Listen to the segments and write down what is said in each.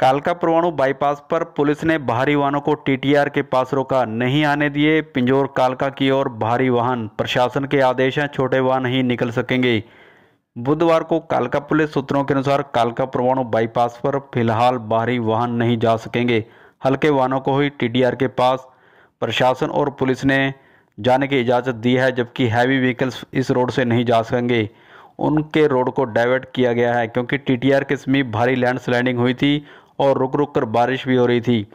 कालका परवाणु बाईपास पर पुलिस ने भारी वाहनों को टीटीआर के पास रोका नहीं आने दिए पिंजौर कालका की ओर भारी वाहन प्रशासन के आदेश हैं छोटे वाहन ही निकल सकेंगे बुधवार को कालका पुलिस सूत्रों के अनुसार कालका परवाणु बाईपास पर फिलहाल भारी वाहन नहीं जा सकेंगे हल्के वाहनों को ही टीटीआर के पास प्रशासन और पुलिस ने जाने की इजाज़त दी है जबकि हैवी व्हीकल्स इस रोड से नहीं जा सकेंगे उनके रोड को डाइवर्ट किया गया है क्योंकि टीटीआर के समीप भारी लैंड स्लाइडिंग हुई थी और रुक रुक कर बारिश भी हो रही थी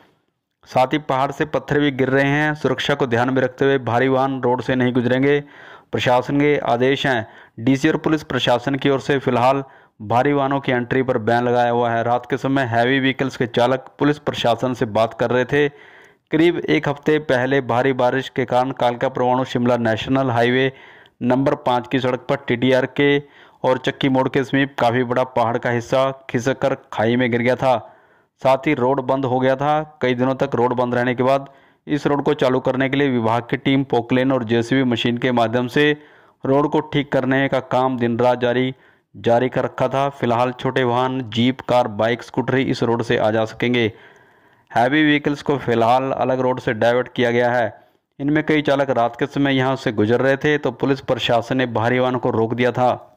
साथ ही पहाड़ से पत्थर भी गिर रहे हैं सुरक्षा को ध्यान में रखते हुए भारी वाहन रोड से नहीं गुजरेंगे प्रशासन के आदेश हैं डीसी और पुलिस प्रशासन की ओर से फिलहाल भारी वाहनों की एंट्री पर बैन लगाया हुआ है रात के समय हैवी व्हीकल्स के चालक पुलिस प्रशासन से बात कर रहे थे करीब एक हफ्ते पहले भारी बारिश के कारण कालका Parwanoo Shimla national highway number पाँच की सड़क पर टी के और चक्की मोड़ के समीप काफ़ी बड़ा पहाड़ का हिस्सा खिसक कर खाई में गिर गया था साथ ही रोड बंद हो गया था कई दिनों तक रोड बंद रहने के बाद इस रोड को चालू करने के लिए विभाग की टीम पोकलेन और जेसीबी मशीन के माध्यम से रोड को ठीक करने का काम दिन रात जारी जारी कर रखा था फिलहाल छोटे वाहन जीप कार बाइक स्कूटर ही इस रोड से आ जा सकेंगे हैवी व्हीकल्स को फिलहाल अलग रोड से डाइवर्ट किया गया है इनमें कई चालक रात के समय यहाँ से गुजर रहे थे तो पुलिस प्रशासन ने भारी वाहन को रोक दिया था